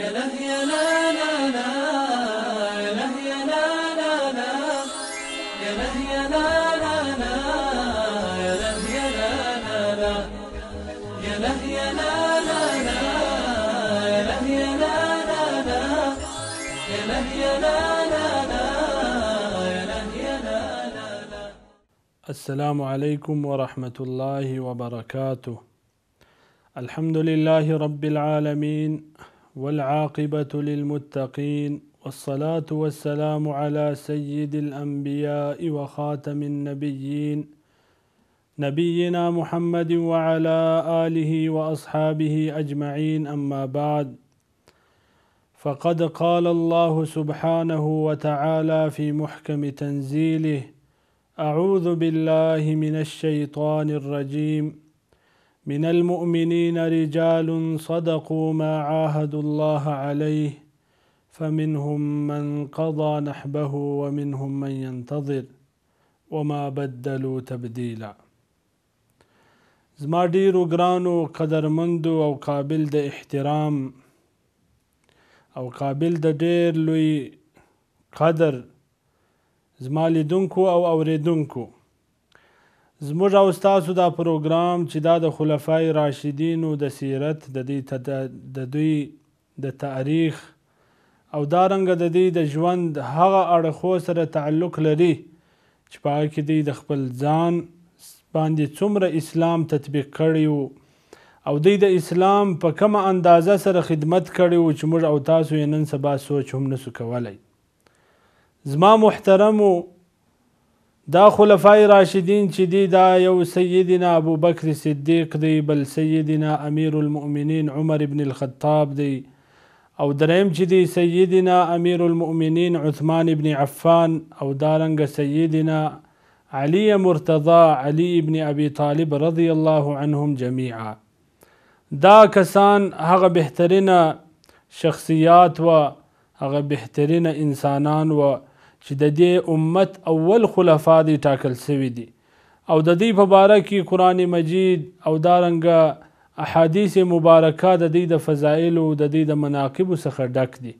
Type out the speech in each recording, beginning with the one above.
يا له يا لا لا لا يا يا لا لا لا يا لا لا لا يا لا لا لا يا لا لا لا يا لا لا لا يا لا لا لا يا لا لا لا السلام عليكم ورحمة الله وبركاته الحمد لله رب العالمين والعاقبة للمتقين والصلاة والسلام على سيد الأنبياء وخاتم النبيين نبينا محمد وعلى آله وأصحابه أجمعين أما بعد فقد قال الله سبحانه وتعالى في محكم تنزيله أعوذ بالله من الشيطان الرجيم من المؤمنين رجال صدقوا ما عاهدوا الله عليه فمنهم من قضى نحبه ومنهم من ينتظر وما بدلوا تبديلا زما ډیرو قدر مندو او قابل د احترام او قابل د ډیر لوی قدر زما لیدونکو او اوریدونکو زموږ او ستاسو دا پروګرام چې دا د خلفای راشدینو د سیرت د دې د دوی د تاریخ او دا رنګ د دې د ژوند هغه اړخو سره تعلق لري چې په کې دی د خپل ځان باندې څومره اسلام تطبیق کړی او دی د اسلام په کومه اندازه سره خدمت کړی و چې موږ او تاسو یې نن سبا سوچ هم نسو کولی زما محترمو دا خلفای راشدین چې دی دا یو سیدنا ابو بکر صدیق دی بل سیدنا امیر المؤمنین عمر ابن الخطاب دی او دریم چې دی سیدنا امیر المؤمنین عثمان ابن عفان او دارنګ سیدنا علی مرتضى علی ابن ابي طالب رضی الله عنهم جميعا دا کسان هغه بهترینه شخصیات و هغه بهترینه انسانان و چې د دې امت اول خلفا دی ټاکل سوي دي او د دې په باره کې قران مجید او دارنګه احادیث مبارکه د دې د فضایل او د دې د مناقب څخه ډک دي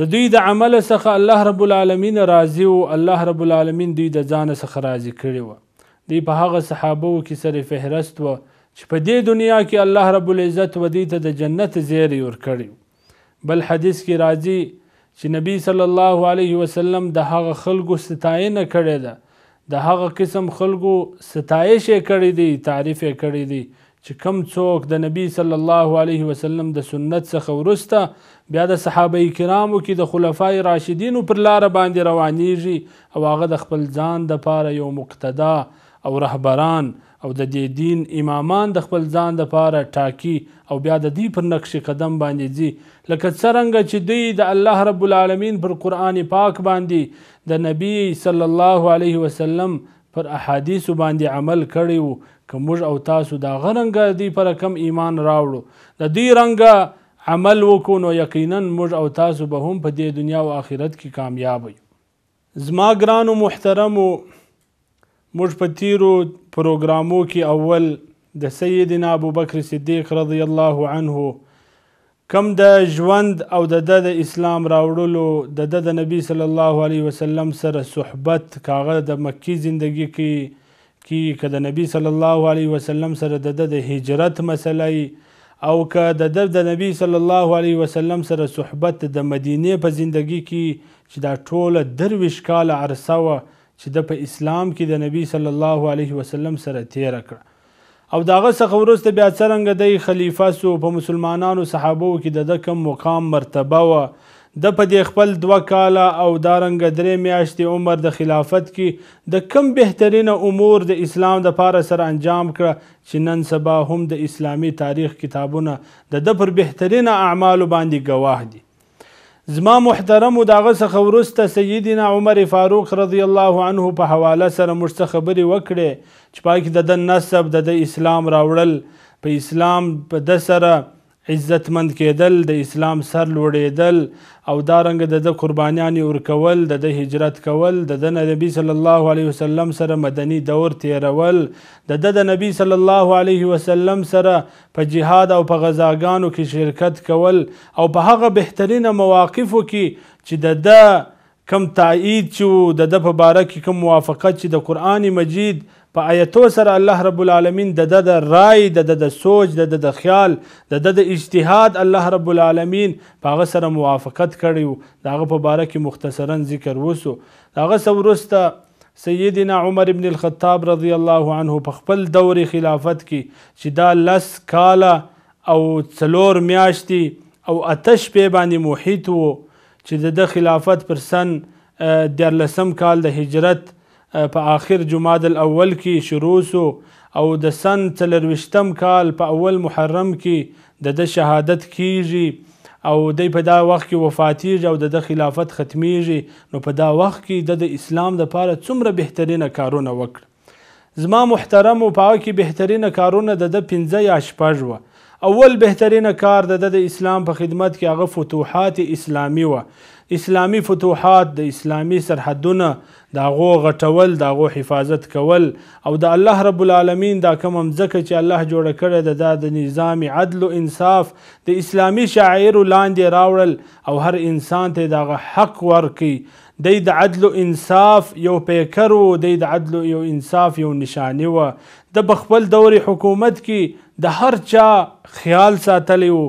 د دوی د عمل څخه الله رب العالمین راضی او الله رب العالمین دوی د ځان څخه راضی کړي و دی په هغه صحابه کې سره فهرست و چې په دې دنیا کې الله رب العزت و دوی ته د جنت زیری ور کړی بل حدیث کې راځي چې نبی صلی الله علیه وسلم د هغه خلکو ستاینه کړې ده د هغه قسم خلکو ستایش یې کړې دي تعریف یې کړې دي چې کم څوک د نبی صلی الله علیه وسلم د سنت څخه ورسته بیا د صحابه کرامو کې د خلفای راشدینو پر لار باندې روانیږي او هغه د خپل ځان د پاره یو مقتدا او رهبران او د دې دین امامان د خپل ځان لپاره ټاکي او بیا د دې پر نقش قدم باندې ځي لکه څرنګه چې دوی د الله رب العالمین پر قرآن پاک باندې د نبی صلی الله علیه وسلم پر احادیث باندې عمل کړی وو که موږ او تاسو دا غرنګ دی پر کم ایمان راوړو د دې رنګ عمل وکړو نو یقینا موږ او تاسو به هم په دې دنیا او آخرت کې کامیاب یو زما ګران محترمو محترم موږ په تیرو پروګرامو کې اول د سیدنا ابوبکر صدیق رضی الله عنه کم د ژوند او د د اسلام راوړلو د د نبی صلی الله علیه وسلم سره صحبت کاغه د مکی زندگی کې کی که د نبی صلی الله علیه وسلم سره د د هجرت مسله او که د د نبی صلی الله علیه وسلم سره صحبت د مدینه په زندگی کې چې دا ټوله درویش کال عرصه وه چې د په اسلام کې د نبی صلی الله علیه وسلم سره تیر کړ او داغه څخه ورسته بیا څنګه د خلیفہ سو په مسلمانانو صحابو کې د کم مقام مرتبه و د په دې خپل دوه کاله او دارنګ درې میاشتې عمر د خلافت کې د کم بهترینه امور د اسلام د پاره سره انجام کړه چې نن سبا هم د اسلامی تاریخ کتابونه د د پر بهترینه اعمالو باندې گواه دي زما محترم او داغه څخه ورسته سیدنا عمر فاروق رضی الله عنه په حواله سره موږ څه خبرې وکړې چې پاک د نسب د اسلام راوړل په اسلام په د سره عزتمند کېدل د اسلام سر لوړېدل او دارنګه د د قربانیانې ورکول د د هجرت کول د د نبی صلی الله علیه وسلم سره مدني دور تیرول د د د نبی صلی الله علیه وسلم سره په جهاد او په غزاګانو کې شرکت کول او په هغه بهترینه مواقفو کې چې د ده کم تایید چې د ده په باره کې کوم موافقت چې د قرآن مجید په آیتو سره الله رب العالمین د د رای د د سوچ د د خیال د د اجتهاد الله رب العالمین په هغه سره موافقت کړی و د هغه په باره کې مختصرا ذکر وسو د هغه څه وروسته سیدنا عمر ابن الخطاب رضی الله عنه په خپل دور خلافت کې چې دا لس کاله او څلور میاشتې او اتش په باندې محیط و چې د خلافت پر سن دیارلسم کال د هجرت په آخر جماد الاول کې شروع سو او د سن څلرویشتم کال په اول محرم کې د ده شهادت کیږي او دی په دا وخت کې وفاتیږي او د ده خلافت ختمیږي نو په دا وخت کې د د اسلام دپاره څومره بهترینه کارونه وکړه زما محترمو په هغه کې بهترینه کارونه د ده پنځه یا شپږ وه اول بهترینه کار د د اسلام په خدمت کې هغه فتوحات اسلامي وه اسلامی فتوحات د اسلامی سرحدونه د هغو غټول د هغو حفاظت کول او د الله رب العالمین دا کوم مځکه چې الله جوړه کړې ده دا د نظام عدل او انصاف د اسلامی شاعرو لاندې راوړل او هر انسان ته دغه حق ورکړي دی د عدل او انصاف یو پیکر و دی د عدل او انصاف یو نشانه و د بخپل دوري حکومت کې د هر چا خیال ساتلی وو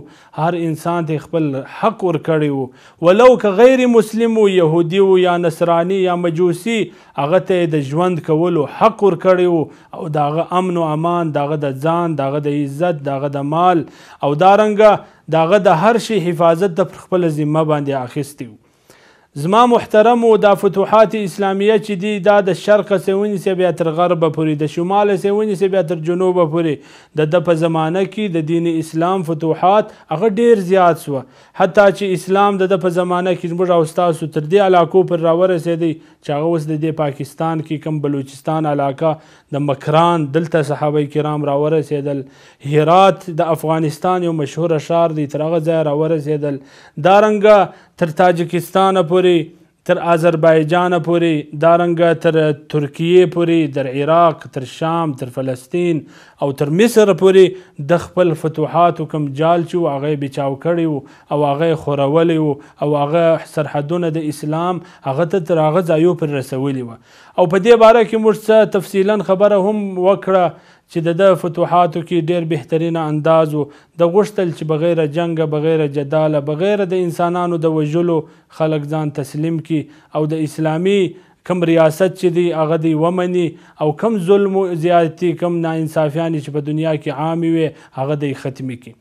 هر انسان ته خپل حق ورکړی وو ولو که غیر مسلم و یهودي و یا نصرانی یا مجوسی هغه ته د ژوند کولو حق ورکړی وو او د هغه امن و امان د هغه د ځان د هغه د عزت د هغه د مال او دارنګه د هغه د هر شي حفاظت د خپل ذمه باندې اخیستی وو زما محترم دا فتوحات اسلامیه چې دی دا د شرق څخه ونیسه بیا تر غرب پورې د شمال څخه ونیسه بیا تر جنوب پورې د د په زمانه کې د دین اسلام فتوحات هغه ډیر زیات شو حتی چې اسلام د د په زمانه کې موږ او تاسو تر دې علاقو پر راورسېدی چې هغه اوس د پاکستان کې کم بلوچستان علاقه د مکران دلته صحابه کرام راورسېدل هرات د افغانستان یو مشهور شار دی تر هغه ځای راورسېدل دارنګه تر تاجکستان پورې پورې تر آذربایجان پورې دارنګ تر ترکیه پورې در عراق تر شام تر فلسطین او تر مصر پورې د خپل فتوحات کم جال چې هغه بچاو کړي وو او هغه خورولي وو او هغه سرحدونه د اسلام هغه ته تر هغه ځایو پر رسولي وو او په دې باره کې موږ څه تفصیلا خبره هم وکړه چې د فتوحاتو کې ډیر بهترینه انداز وو د غوښتل چې بغیر جنگ بغیر جداله بغیر د انسانانو د وجلو خلک ځان تسلیم کی او د اسلامي کم ریاست چې دی هغه دی ومني او کم ظلم او زیاتی کم ناانصافیان چې په دنیا کې عامي وي هغه دی ختم کی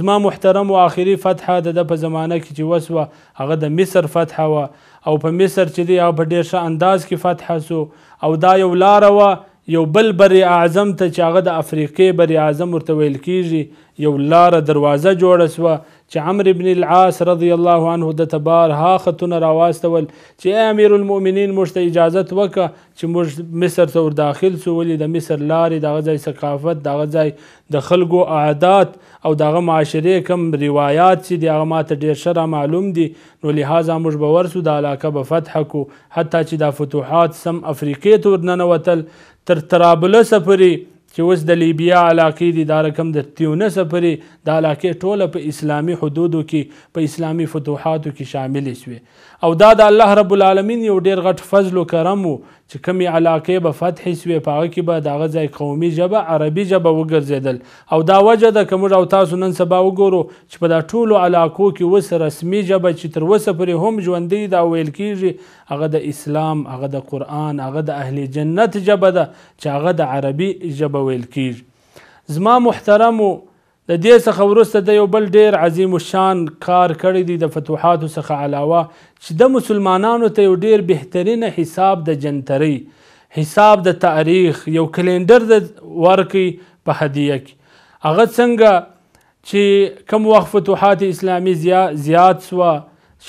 زما محترم او اخیری فتحه د په زمانه کې چې وسوه هغه د مصر فتحه و او په مصر چې دی هغه په ډیر ښه انداز کې فتحه سو او دا یو لار وه یو بل بر اعظم ته چې هغه د افریقې بر اعظم ورته ویل کیږي یو لاره دروازه جوړه سوه چې عمرو بن العاص رضی الله عنه د تبار ها خطونه راواستول چې امیر المؤمنین موږ ته اجازت وکه چې موږ مصر ته داخل سو ولې د مصر لارې دغه ځای ثقافت دغه ځای د خلکو عادات او دغه معاشرې کم روایات چې د هغه ماته ډېر ښه معلوم دي نو لحاظا موږ به ورسو د علاقه به فتح کو حتی چې دا فتوحات سم افریقې ته ورننوتل تر طرابلس پورې چې اوس د لیبیا علاقې دي دا رقم د تیونسه پرې د علاقې ټوله په اسلامي حدودو کې په اسلامي فتوحاتو کې شاملې شوې او دا د الله رب العالمین یو ډیر غټ فضل او کرم وو چې کمی علاقې به فتح سوې په هغه کې به دغه ځای قومي ژبه عربي ژبه وګرځېدل او دا وجه ده که موږ او تاسو نن سبا وګورو چې په دا ټولو علاقو کې اوس رسمي ژبه چې تر اوسه پورې هم ژوندۍ دا ویل کیږي هغه د اسلام هغه د قرآن هغه د اهل جنت ژبه ده چې هغه د عربي ژبه ویل کیږي زما محترمو د دې څخه وروسته د یو بل ډیر عظیم شان کار کړی دی د فتوحاتو څخه علاوه چې د مسلمانانو ته یو ډیر بهترینه حساب د جنتري حساب د تاریخ یو کلندر د ورکی په هدیه کې هغه څنګه چې کم وخت فتوحات اسلامي زیا زیات سوه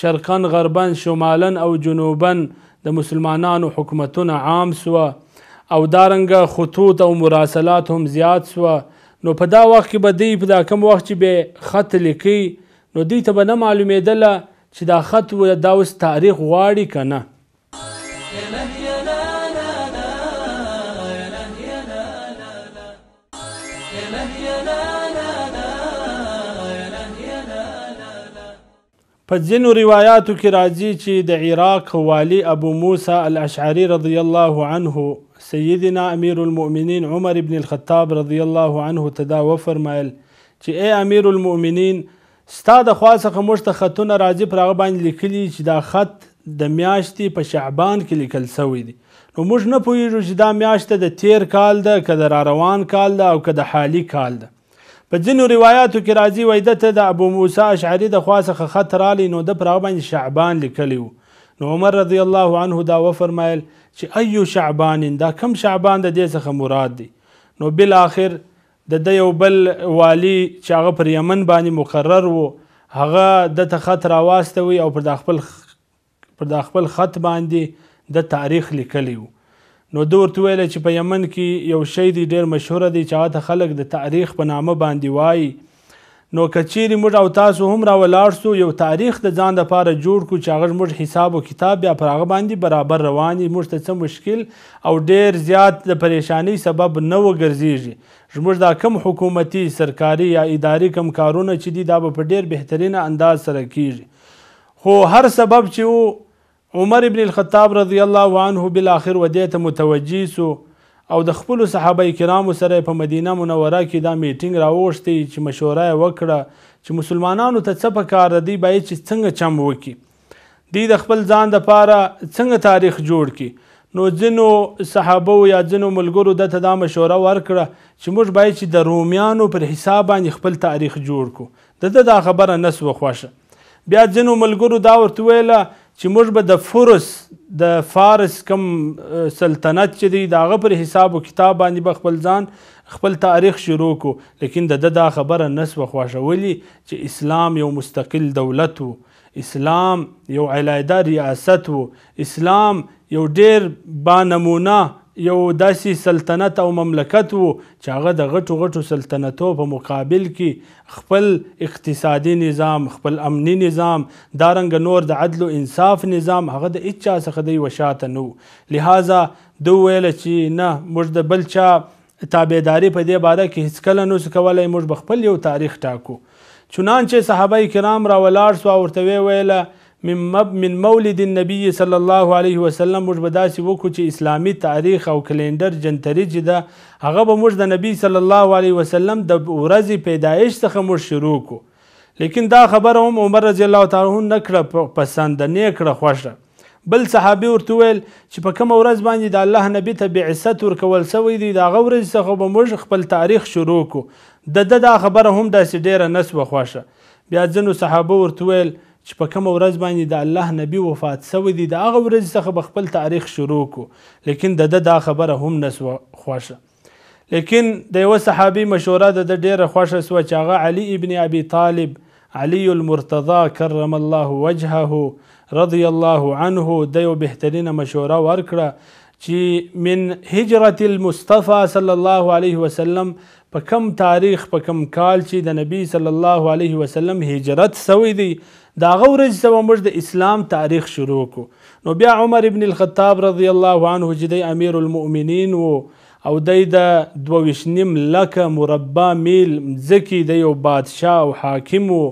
شرقن غربن شمالن او جنوبن د مسلمانانو حکومتونه عام سوه او دارنګه خطوط او مراسلات هم زیات سوه نو په دا وخت کې به دی په دا کم وخت چې به خط لیکي نو دوی ته به نه معلومېدله چې دا خط دا اوس تاریخ غواړي که نه په ځینو روایاتو کې راځي چې د عراق والی ابو موسی الاشعري رضی الله عنه سیدنا امیر المؤمنین عمر ابن الخطاب رضی الله عنه تدا وفرمایل چې اے امیر المؤمنین ستا د خوا څخه موږ ته خطونه راځي پر هغه باندې لیکلي چې دا خط د میاشتې په شعبان کې لیکل سوی دی نو موږ نه پوهیږو چې دا میاشت د تیر کال ده که د را روان کال ده او که د حالي کال ده په ځینو روایاتو کې راځي وای دته د ابو موسی اشعري د خوا څخه خط رالی نو د پر هغه باندې شعبان لیکلی و نو عمر رضی الله عنه دا وفرمایل چې ایو شعبان دا کم شعبان د دې څخه مراد دی نو بل اخر د د یو بل والی چې هغه پر یمن باندې مقرر وو هغه د ته خط راواستوي او پر د خپل پر د خپل خط باندې د تاریخ لیکلی وو نو د ورته ویل چې په یمن کې یو شی دی ډیر مشهور دی چې هغه خلک د تاریخ په نامه باندې وایي نو کچیر موږ او تاسو هم را ولاړ سو یو تاریخ د ځان د پاره جوړ کو چې هغه موږ حساب او کتاب بیا پر هغه باندې برابر رواني موږ ته څه مشکل او ډیر زیات د پریشانی سبب نه وګرځيږي موږ دا کم حکومتي سرکاري یا اداري کم کارونه چې دي دا په ډیر بهترینه انداز سره کیږي خو هر سبب چې عمر ابن الخطاب رضی الله عنه بالاخر ودیته متوجی سو او د خپل صحابه کرامو سره په مدینه منوره کې دا میټینګ راوښتی چې مشوره وکړه چې مسلمانانو ته څه پکار دی باید چې څنګه چم وکړي دی د خپل ځان د پاره څنګه تاریخ جوړ کړي نو ځینو صحابه یا ځینو ملګرو دته دا مشوره ورکړه چې موږ باید چې د رومیانو پر حساب باندې خپل تاریخ جوړ کو دته دا خبره نسوه خوښه بیا ځینو ملګرو دا ورته ویله چې موږ به د فورس د فارس کم سلطنت چې دی د هغه پر حساب او کتاب باندې به خپل ځان خپل تاریخ شروع کو لیکن د دا, دا خبره نسوه خوښولي چې اسلام یو مستقل دولت و اسلام یو علایده ریاست و اسلام یو ډیر با نمونه یو داسې سلطنت او مملکت وو چې هغه د غټو غټو سلطنتو په مقابل کې خپل اقتصادي نظام خپل امني نظام دارنګ نور د عدل او انصاف نظام هغه د هیڅ چا څخه دی وشاته نو لهذا دو ویل چې نه موږ د بل چا تابعداري په دې باره کې هیڅ کله نو کولای موږ خپل یو تاریخ ټاکو چنانچه صحابه کرام را ولاړ سو او ورته ویله وی من مب من مولد النبي صلی الله علیه وسلم موږ به داسې وکړو چې اسلامي تاریخ او کلندر جنتري چې ده هغه به موږ د نبی صلی الله علیه وسلم د ورځې پیدایش څخه موږ شروع کړو لیکن دا خبره هم عمر رضی الله تعالی عنہ نکړه پسند نه کړه خوښه بل صحابي ورته ویل چې په کوم ورځ باندې د الله نبی ته بعثت ورکول سوی دی دا غورځ څخه به موږ خپل تاریخ شروع کو د دا, دا, دا خبره هم داسې ډیره نسوه خوښه بیا ځنو صحابه ورته ویل چې په کوم ورځ باندې د الله نبی وفات سوی دی د هغه ورځ څخه به خپل تاریخ شروع کو لیکن د ده دا خبره هم نه سوه خوښه لیکن د یو صحابي مشوره د ډیره ډېره خوښه سوه چې هغه علي ابن ابي طالب علي المرتضى كرم الله وجهه رضي الله عنه د یو بهترینه مشوره ورکړه چې من هجرة المصطفى صلى الله عليه وسلم په کم تاریخ په کم کال چې د نبی صلی الله علیه وسلم هجرت سوی دی دا غورج سو موږ د اسلام تاریخ شروع کو نو بیا عمر ابن الخطاب رضی الله عنه چې د امیر المؤمنین وو او دای د دوه وشنیم لکه مربع میل زکی د یو بادشاه او حاکم وو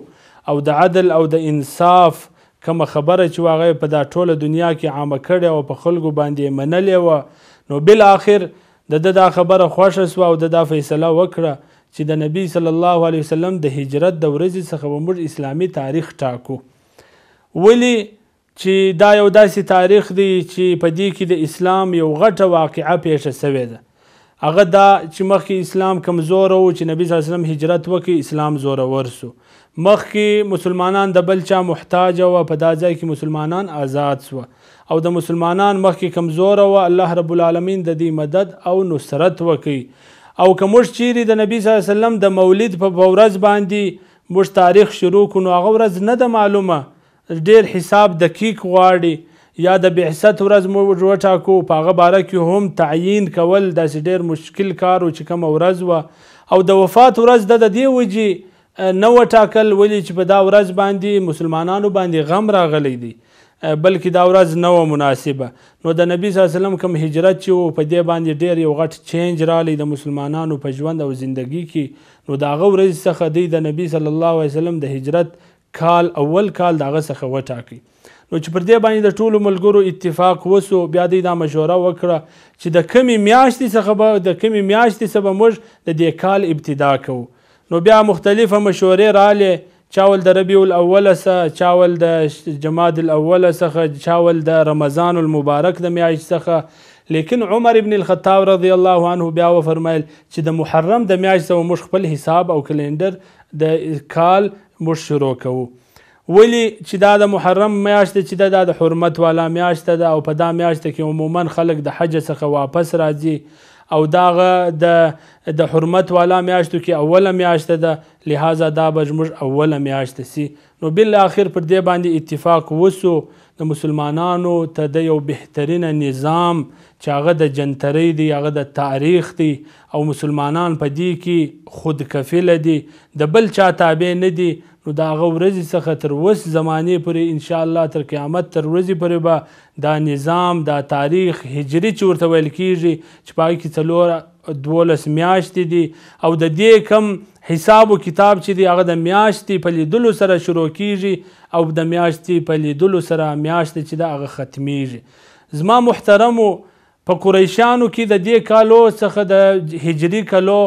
او د عدل او د انصاف کومه خبره چې واغې په دا ټوله دنیا کې عامه کړې او په خلکو باندې منلې و نو بل آخر د د دا خبره خوښه سو او د دا فیصله وکړه چې د نبی صلی الله علیه وسلم د هجرت د ورځې څخه به موږ اسلامي تاریخ ټاکو ولی چې دا یو داسې تاریخ دی چې په دې کې د اسلام یو غټه واقعه پیښه سوې ده هغه دا چې مخکې اسلام کمزور او چې نبی صلی الله علیه وسلم هجرت وکړي اسلام زوره ورسو مخکې مسلمانان د بل چا محتاج او په دا ځای کې مسلمانان آزاد شوه او د مسلمانان مخکې کمزور او الله رب العالمین د دې مدد او نصرت وکړي او کومش چیرې د نبی صلی الله علیه وسلم د مولد په ورځ باندې موږ تاریخ شروع کونو هغه ورځ نه د معلومه ډیر حساب دقیق غواړي یا د بعثت ورځ موږ وټاکو په هغه باره کې هم تعیین کول داسې ډیر مشکل کار و چې کوم ورځ و او د وفات ورځ د دې وجې نه وټاکل ولې چې په دا ورځ باندې مسلمانانو باندې غم راغلی دی بلکې دا ورځ نه و مناسبه نو د نبی صلی الله علیه وسلم کوم هجرت چې وو په دې باندې ډیر یو غټ چینج رالی د مسلمانانو په ژوند او زندگی کې نو دا غو ورځ څخه دی د نبی صلی الله علیه وسلم د هجرت کال اول کال دغه څخه وټاکي نو چې پر دې باندې د ټولو ملګرو اتفاق وسو بیا دوی دا مشوره وکړه چې د کمی میاشتې څخه به د کمی میاشتې څخه به موږ د دې کال ابتدا کوو نو بیا مختلفه مشورې رالې چاول د ربیع الاول سره چاول د جماد الاول څخه چاول د رمضان المبارک د میاشت څخه لیکن عمر ابن الخطاب رضی الله عنه بیا و فرمایل چې د محرم د میاشت سو مش خپل حساب او کلندر د کال مش شروع کوو ولی چې دا د محرم میاشت چې دا د حرمت والا میاشت ده او په دا میاشت کې عموما خلک د حج څخه واپس راځي او داغه د د حرمت والا میاشتو کې اوله میاشت ده لہذا دا به زموږ اوله میاشت سي نو بالاخر پر دې باندې اتفاق وسو د مسلمانانو ته د یو بهترینه نظام چې هغه د جنترۍ دی هغه د تاریخ دی او مسلمانان په دې کې خود کفیله دي د بل چا تابع نه دي نو دا هغه ورځې څخه تر اوس زمانې پورې انشاءالله تر قیامت تر ورځې پورې به دا نظام دا تاریخ هجري چې ورته ویل کیږي چې په هغې کې څلور دولس میاشتې دي او د دې کم حساب و کتاب چې دی هغه د میاشتې په لیدلو سره شروع کیږي او د میاشتې په لیدلو سره میاشت چې دا هغه ختمیږي زما محترمو په قریشانو کې د دې کالو څخه د هجري کالو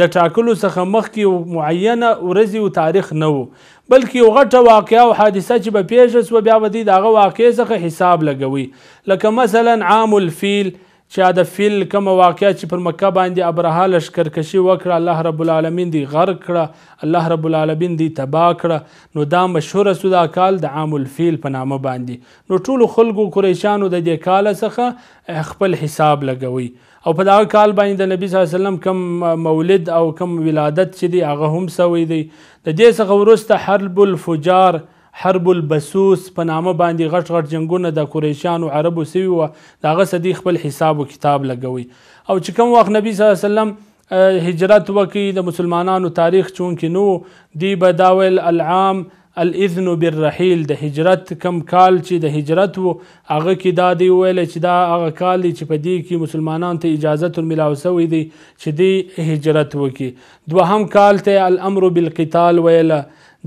د ټاکلو څخه مخکې معینه ورځي او تاریخ نه وو بلکې یو غټه واقعه او حادثه چې به پیښه سوه بیا به دوی د هغه واقعې څخه حساب لګوي لکه مثلا عام الفیل چې د فیل کومه واقعه چې پر مکه باندې ابرهه لشکرکشي وکړه الله رب العالمین دی غرق کړه الله رب العالمین دی تباه کړه نو دا مشهوره سو دا کال د عام الفیل په نامه باندې نو ټولو خلکو قریشانو د دې کال څخه خپل حساب لګوي او په دغه کال باندې د نبی صلی الله علیه وسلم کم مولد او کم ولادت چې دی هغه هم سوی دی د دې څخه وروسته حرب الفجار حرب البسوس په نامه باندې غټ غټ جنگونه د قریشانو عربو سوي و دغه سدي خپل حساب او کتاب لګوي او چې کوم وخت نبی صلی الله علیه وسلم هجرت وکي د مسلمانانو تاریخ چون کې نو دی بداول العام الاذن بالرحیل د هجرت کم کال چې د هجرت وو هغه کې دا دی ویل چې دا هغه کال چې په دې کې مسلمانان ته اجازه ملاو سوی دی چې دی هجرت وکړي دوهم کال ته الامر بالقتال ویل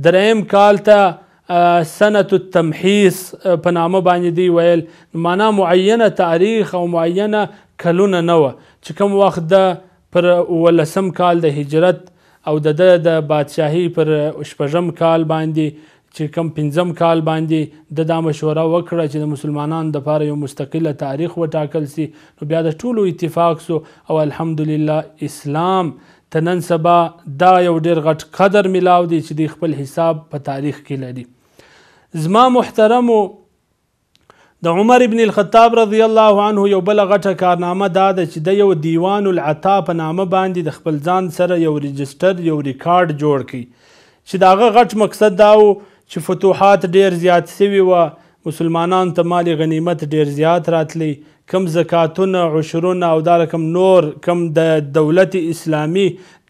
دریم کال ته سنة التمحيص په نامه باندې دی ویل معنا معینه تاریخ او معینه کلونه نه و چې کوم وخت د پر ولسم کال د هجرت او د ده د بادشاهي پر شپږم کال باندې چې کم پنځم کال باندې د دا مشوره وکړه چې د مسلمانانو دپاره یو مستقله تاریخ وټاکل سي نو بیا د ټولو اتفاق سو او الحمدلله اسلام ته نن سبا دا یو ډیر غټ قدر میلاو دی چې دی خپل حساب په تاریخ کې لري زما محترمو د عمر ابن الخطاب رضی الله عنه یو بل غټه کارنامه دا ده چې د یو دیوان العطا په نامه باندې د خپل ځان سره یو رجستر یو ریکارډ جوړ کړي چې داغه غټ مقصد دا و چې فتوحات ډیر زیات سوي و مسلمانان ته مال غنیمت ډیر زیات راتلی کم زکاتونه عشرونه او دا کم نور کم د دولت اسلامی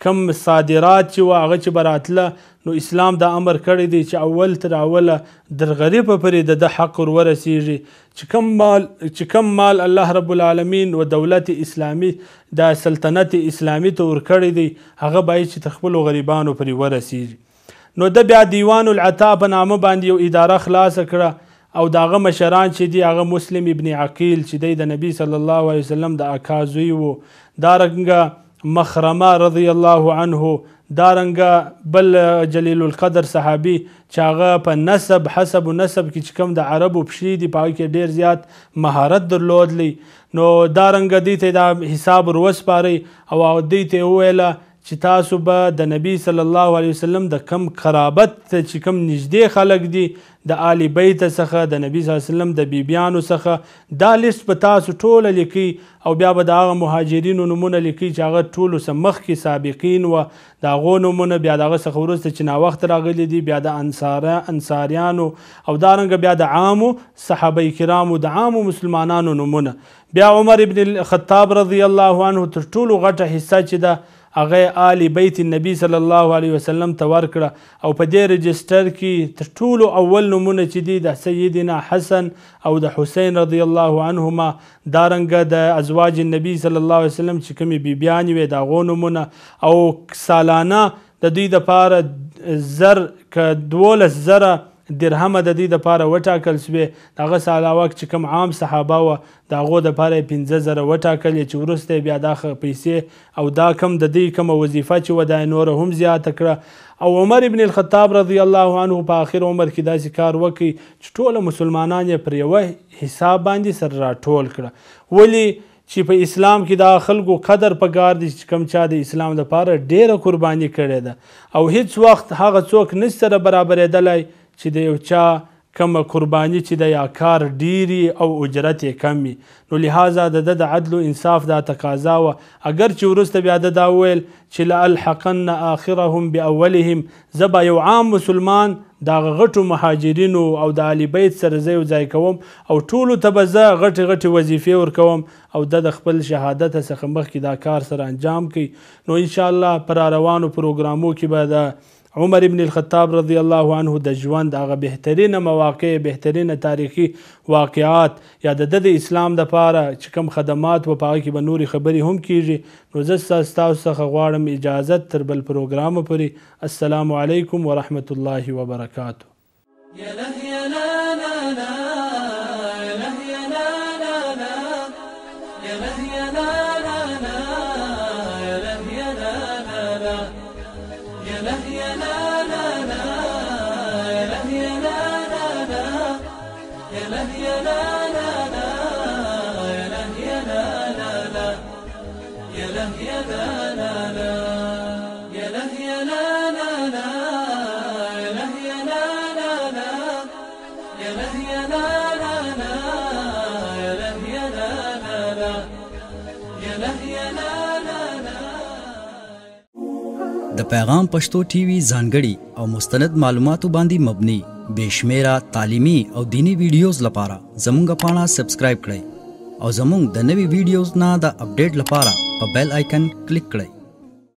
کم صادرات چې واغه چې براتله نو اسلام دا امر کړی دی چې اول تر اوله در غریب پرې د حق ور ورسیږي چې کم مال چې کم مال الله رب العالمین و دولت اسلامی دا سلطنت اسلامی ته ور کړی دی هغه باید چې تخپل غریبانو پرې ورسیږي نو د بیا دیوان العطا په نامه باندې یو اداره خلاص کړه او داغه مشران چې دی هغه مسلم ابن عقیل چې دی د نبی صلی الله علیه وسلم د اکازوی وو دا رنګه مخرمه رضی الله عنه دارنګه بل جلیل القدر صحابي چې هغه په نسب حسب و نسب کې چې کوم د عربو پښې دي په کې ډیر زیات مهارت درلودلی نو دارنګه دې ته دا حساب وروسپاري او دې ته وویله چې تاسو به د نبی صلی الله علیه وسلم د کم قرابت ته چې کم نږدې خلک دي د آل بیت څخه د نبی صلی الله علیه وسلم د بیبیانو څخه دا لیست په تاسو ټوله لیکي او بیا به د هغه مهاجرینو نومونه لیکي چې هغه ټولو څه مخکې سابقین و د هغو نومونه بیا د هغه څخه وروسته چې ناوخت راغلي دي بیا د انصاریانو او دارنګه بیا د عامو صحابه کرامو د عامو مسلمانانو نومونه بیا عمر ابن الخطاب رضی الله عنه تر ټولو غټه حصه چې ده هغه آل بیت النبی صلی الله علیه وسلم ته ورکړه او په دې رجستر کې تر ټولو اول نومونه چې دي د سیدنا حسن او د حسین رضی الله عنهما دارنګه د دا ازواج النبی صلی الله علیه وسلم چې کومې بیبیانې وې د هغو نومونه او سالانه د دوی دپاره زر که دولس زره درهم د دې د پاره وټاکل شوې دغه سالاوک چې کوم عام صحابه و د هغو د پاره یې پنځه زره وټاکلې چې وروسته بیا دا پیسې او دا کم د دې کومه وظیفه چې و دا نوره هم زیاته کړه او عمر ابن الخطاب رضی الله عنه په آخر عمر کې داسې کار وکړي چې ټوله مسلمانان یې پر یوه حساب باندې سره راټول کړه ولې چې په اسلام کې دا خلکو قدر پکار دي چې کم چا د اسلام لپاره ډیره قرباني کړې ده او هیڅ وخت هغه څوک نشي سره برابرېدلی چې د یو چا کمه قربانی چې د یا کار ډیری او اجرت یې کمی نو لهذا د د عدل و انصاف دا تقاضا و اگر چې ورسته بیا د دا ویل چې لالحقن آخرهم باولهم زبا یو عام مسلمان دا غټو مهاجرینو او د علی بیت سره زی ځای کوم او ټولو ته به زه غټې غټې وظیفې ورکوم او د خپل شهادت څخه مخکې دا کار سره انجام کړي نو ان شاء الله پر روانو پروګرامو کې به د عمر ابن الخطاب رضی الله عنه د ژوند هغه بهترینه مواقع بهترینه تاریخي واقعات یا د د اسلام د پاره چې کوم خدمات و پاګه کې به نوري خبري هم کیږي نو زه تاسو څخه غواړم اجازه تر بل پروګرام پورې السلام علیکم ورحمت الله وبرکاته یا له یا لانا لا لا لا يا له يا لا لا لا يا له يا لا لا لا يا له يا لا لا لا يا له يا لا لا لا يا له يا لا لا لا يا له يا لا لا لا يا له يا لا لا لا د پیغام پښتو ټي وي ځانګړي او مستند معلوماتو باندې مبني بشمیره تعلیمی او دینی ویډیوز لپاره زموږ پاڼه سبسکرایب کړئ او زموږ د نوي ویډیوز نه د اپډیټ لپاره په بیل آیکن کلیک کړئ